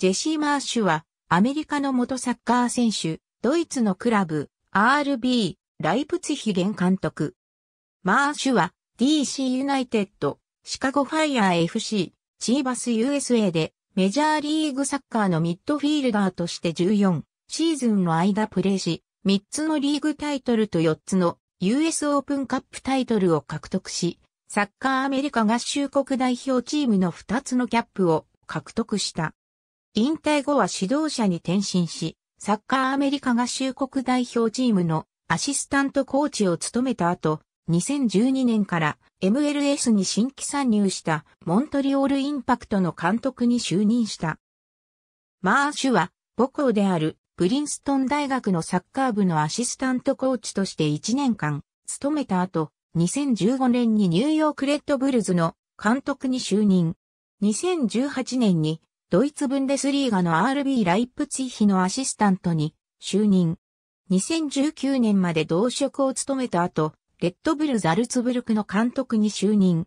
ジェシー・マーシュは、アメリカの元サッカー選手、ドイツのクラブ、RB、ライプツヒゲン監督。マーシュは、DC ユナイテッド、シカゴファイヤー FC、チーバス USA で、メジャーリーグサッカーのミッドフィールダーとして14シーズンの間プレーし、3つのリーグタイトルと4つの US オープンカップタイトルを獲得し、サッカーアメリカ合衆国代表チームの2つのキャップを獲得した。引退後は指導者に転身し、サッカーアメリカ合衆国代表チームのアシスタントコーチを務めた後、2012年から MLS に新規参入したモントリオールインパクトの監督に就任した。マーシュは母校であるプリンストン大学のサッカー部のアシスタントコーチとして1年間務めた後、2015年にニューヨークレッドブルズの監督に就任。2018年にドイツブンデスリーガの RB ライプツィヒのアシスタントに就任。2019年まで同職を務めた後、レッドブルザルツブルクの監督に就任。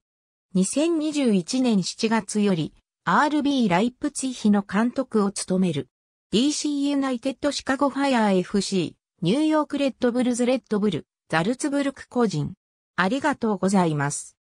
2021年7月より RB ライプツィヒの監督を務める。DC ユナイテッドシカゴファイアー FC、ニューヨークレッドブルズレッドブル、ザルツブルク個人。ありがとうございます。